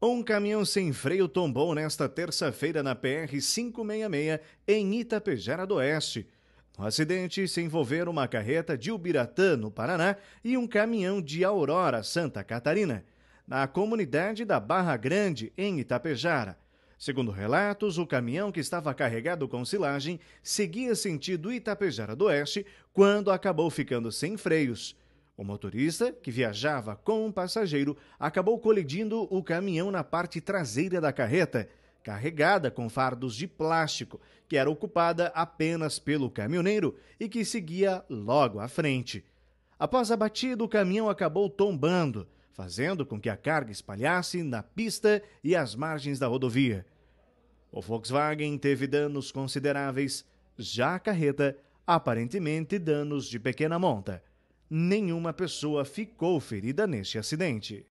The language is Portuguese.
Um caminhão sem freio tombou nesta terça-feira na PR-566, em Itapejara do Oeste. No acidente se envolveram uma carreta de Ubiratã, no Paraná, e um caminhão de Aurora, Santa Catarina, na comunidade da Barra Grande, em Itapejara. Segundo relatos, o caminhão que estava carregado com silagem seguia sentido Itapejara do Oeste quando acabou ficando sem freios. O motorista, que viajava com um passageiro, acabou colidindo o caminhão na parte traseira da carreta, carregada com fardos de plástico, que era ocupada apenas pelo caminhoneiro e que seguia logo à frente. Após a batida, o caminhão acabou tombando, fazendo com que a carga espalhasse na pista e às margens da rodovia. O Volkswagen teve danos consideráveis, já a carreta, aparentemente danos de pequena monta nenhuma pessoa ficou ferida neste acidente.